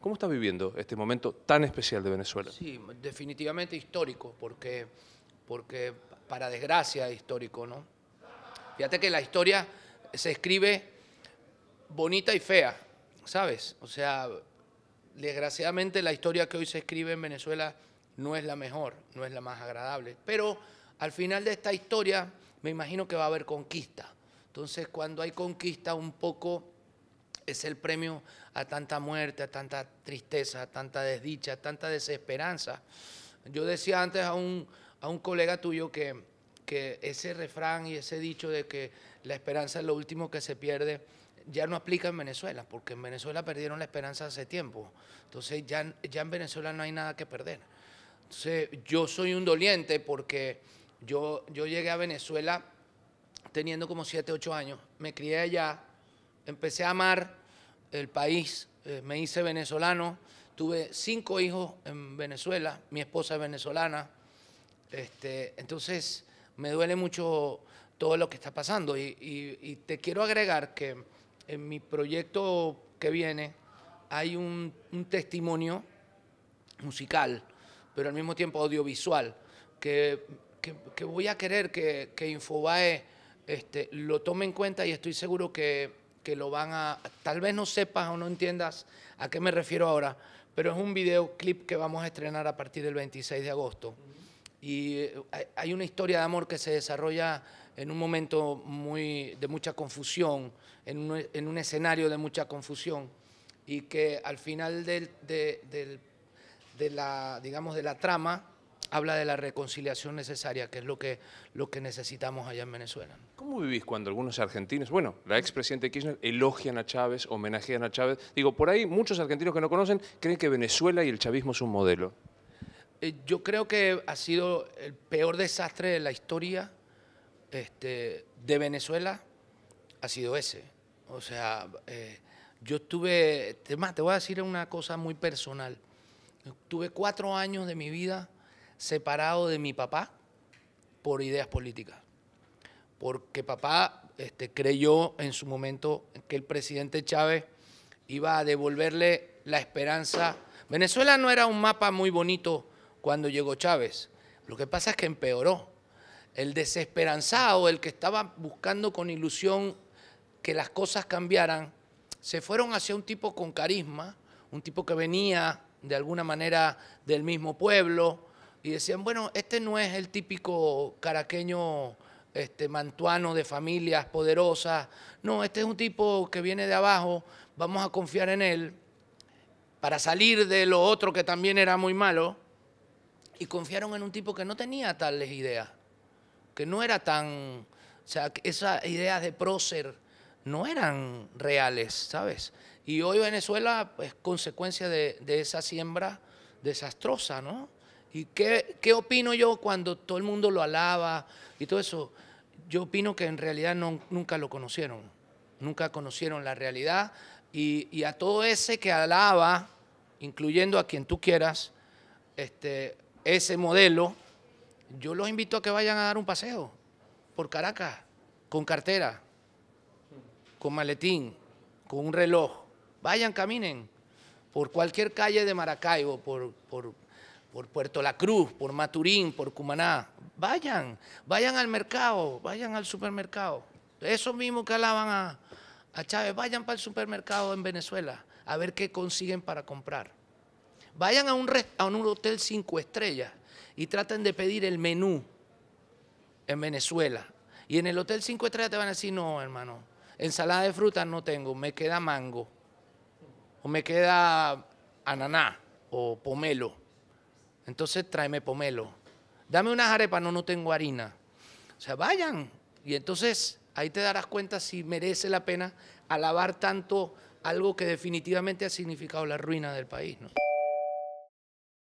¿Cómo estás viviendo este momento tan especial de Venezuela? Sí, definitivamente histórico, porque, porque para desgracia histórico, ¿no? Fíjate que la historia se escribe bonita y fea, ¿sabes? O sea, desgraciadamente la historia que hoy se escribe en Venezuela no es la mejor, no es la más agradable, pero al final de esta historia me imagino que va a haber conquista. Entonces, cuando hay conquista, un poco es el premio a tanta muerte, a tanta tristeza, a tanta desdicha, a tanta desesperanza. Yo decía antes a un, a un colega tuyo que, que ese refrán y ese dicho de que la esperanza es lo último que se pierde, ya no aplica en Venezuela, porque en Venezuela perdieron la esperanza hace tiempo. Entonces ya, ya en Venezuela no hay nada que perder. Entonces yo soy un doliente porque yo, yo llegué a Venezuela teniendo como 7, 8 años, me crié allá, empecé a amar el país, eh, me hice venezolano, tuve cinco hijos en Venezuela, mi esposa es venezolana, este, entonces me duele mucho todo lo que está pasando y, te quiero agregar que en mi proyecto que viene hay un, testimonio musical, pero al mismo tiempo audiovisual, que, voy a querer que, que Infobae este, lo tome en cuenta y estoy seguro que que lo van a, tal vez no sepas o no entiendas a qué me refiero ahora, pero es un videoclip que vamos a estrenar a partir del 26 de agosto. Y eh, hay una historia de amor que se desarrolla en un momento muy, de mucha confusión, en un, escenario de mucha confusión, y que al final de, la, digamos, de la trama habla de la reconciliación necesaria, que es lo que, lo que necesitamos allá en Venezuela. ¿Cómo vivís cuando algunos argentinos, bueno, la expresidente Kirchner, elogian a Chávez, homenajean a Chávez? Digo, por ahí muchos argentinos que no conocen creen que Venezuela y el chavismo es un modelo. Eh, yo creo que ha sido el peor desastre de la historia este, de Venezuela, ha sido ese. O sea, eh, yo estuve, más, te voy a decir una cosa muy personal. Tuve cuatro años de mi vida separado de mi papá por ideas políticas, porque papá este, creyó en su momento que el presidente Chávez iba a devolverle la esperanza. Venezuela no era un mapa muy bonito cuando llegó Chávez, lo que pasa es que empeoró. El desesperanzado, el que estaba buscando con ilusión que las cosas cambiaran, se fueron hacia un tipo con carisma, un tipo que venía de alguna manera del mismo pueblo, y decían, bueno, este no es el típico caraqueño este, mantuano de familias poderosas, no, este es un tipo que viene de abajo, vamos a confiar en él para salir de lo otro que también era muy malo, y confiaron en un tipo que no tenía tales ideas, que no era tan, o sea, esas ideas de prócer no eran reales, ¿sabes? Y hoy Venezuela es pues, consecuencia de, de esa siembra desastrosa, ¿no? ¿Y qué, opino yo cuando todo el mundo lo alaba y todo eso? Yo opino que en realidad nunca lo conocieron, nunca conocieron la realidad y, a todo ese que alaba, incluyendo a quien tú quieras, este, ese modelo, yo los invito a que vayan a dar un paseo por Caracas, con cartera, con maletín, con un reloj. Vayan, caminen por cualquier calle de Maracaibo, por, por por Puerto La Cruz, por Maturín, por Cumaná. Vayan, vayan al mercado, vayan al supermercado. Esos mismos que alaban a, a Chávez, vayan para el supermercado en Venezuela a ver qué consiguen para comprar. Vayan a un, a un hotel cinco estrellas y traten de pedir el menú en Venezuela. Y en el hotel cinco estrellas te van a decir, no, hermano, ensalada de frutas no tengo, me queda mango, o me queda ananá, o pomelo. Entonces tráeme pomelo. Dame unas arepas, no, no tengo harina. O sea, vayan. Y entonces ahí te darás cuenta si merece la pena alabar tanto algo que definitivamente ha significado la ruina del país. ¿no?